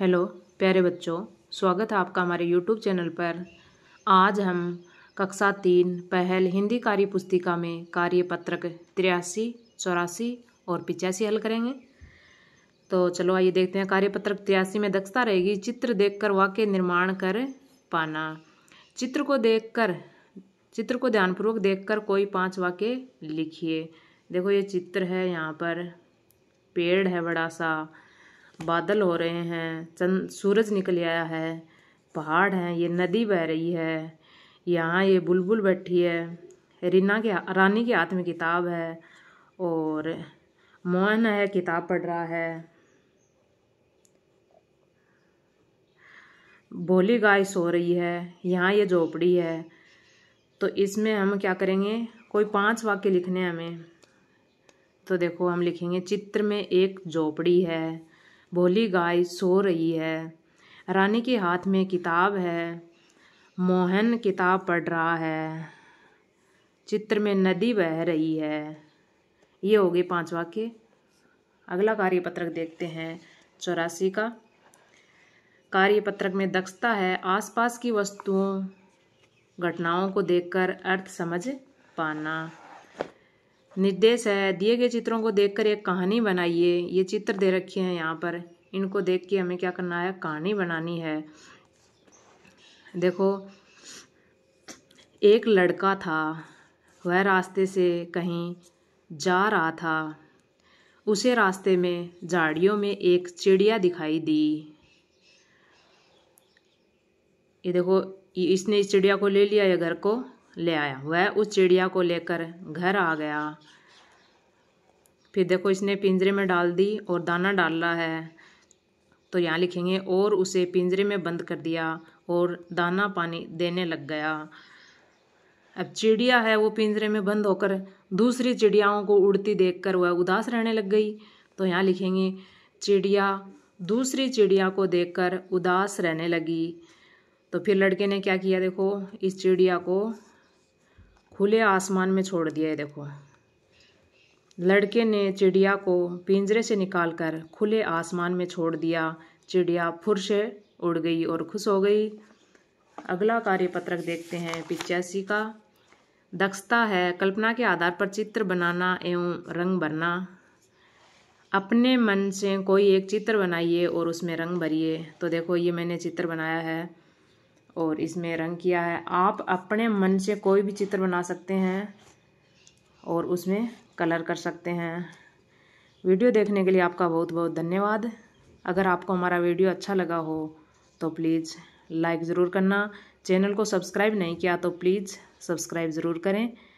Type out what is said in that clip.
hello प्यारे बच्चों स्वागत है आपका हमारे यूट्यूब चैनल पर आज हम कक्षा तीन पहल हिंदी कार्य पुस्तिका में कार्य पत्रक तिरासी चौरासी और पिचासी हल करेंगे तो चलो आइए देखते हैं कार्य पत्रक तिरासी में दक्षता रहेगी चित्र देखकर वाक्य निर्माण कर पाना चित्र को देखकर चित्र को ध्यानपूर्वक देखकर कोई पांच वाक्य लिखिए देखो ये चित्र है यहाँ पर पेड़ है बड़ा सा बादल हो रहे हैं चंद सूरज निकल आया है पहाड़ हैं ये नदी बह रही है यहाँ ये बुलबुल बैठी है रीना के रानी के हाथ में किताब है और मोहन है किताब पढ़ रहा है भोली गाय सो रही है यहाँ ये झोपड़ी है तो इसमें हम क्या करेंगे कोई पांच वाक्य लिखने हैं हमें तो देखो हम लिखेंगे चित्र में एक झोपड़ी है भोली गाय सो रही है रानी के हाथ में किताब है मोहन किताब पढ़ रहा है चित्र में नदी बह रही है ये हो गए पांच वाक्य अगला कार्यपत्रक देखते हैं चौरासी का कार्यपत्रक में दक्षता है आसपास की वस्तुओं घटनाओं को देखकर अर्थ समझ पाना निर्देश है दिए गए चित्रों को देखकर एक कहानी बनाइए ये चित्र दे रखे हैं यहाँ पर इनको देख के हमें क्या करना है कहानी बनानी है देखो एक लड़का था वह रास्ते से कहीं जा रहा था उसे रास्ते में झाड़ियों में एक चिड़िया दिखाई दी ये देखो इसने इस चिड़िया को ले लिया ये घर को ले आया वह उस चिड़िया को लेकर घर आ गया फिर देखो इसने पिंजरे में डाल दी और दाना डाला है तो यहाँ लिखेंगे और उसे पिंजरे में बंद कर दिया और दाना पानी देने लग गया अब चिड़िया है वो पिंजरे में बंद होकर दूसरी चिड़ियाओं को उड़ती देखकर वह उदास रहने लग गई तो यहाँ लिखेंगे चिड़िया दूसरी चिड़िया को देखकर उदास रहने लगी तो फिर लड़के ने क्या किया देखो इस चिड़िया को खुले आसमान में छोड़ दिया है देखो लड़के ने चिड़िया को पिंजरे से निकालकर खुले आसमान में छोड़ दिया चिड़िया फुर से उड़ गई और खुश हो गई अगला कार्य पत्रक देखते हैं पिचासी का दक्षता है कल्पना के आधार पर चित्र बनाना एवं रंग भरना अपने मन से कोई एक चित्र बनाइए और उसमें रंग भरिए तो देखो ये मैंने चित्र बनाया है और इसमें रंग किया है आप अपने मन से कोई भी चित्र बना सकते हैं और उसमें कलर कर सकते हैं वीडियो देखने के लिए आपका बहुत बहुत धन्यवाद अगर आपको हमारा वीडियो अच्छा लगा हो तो प्लीज़ लाइक ज़रूर करना चैनल को सब्सक्राइब नहीं किया तो प्लीज़ सब्सक्राइब ज़रूर करें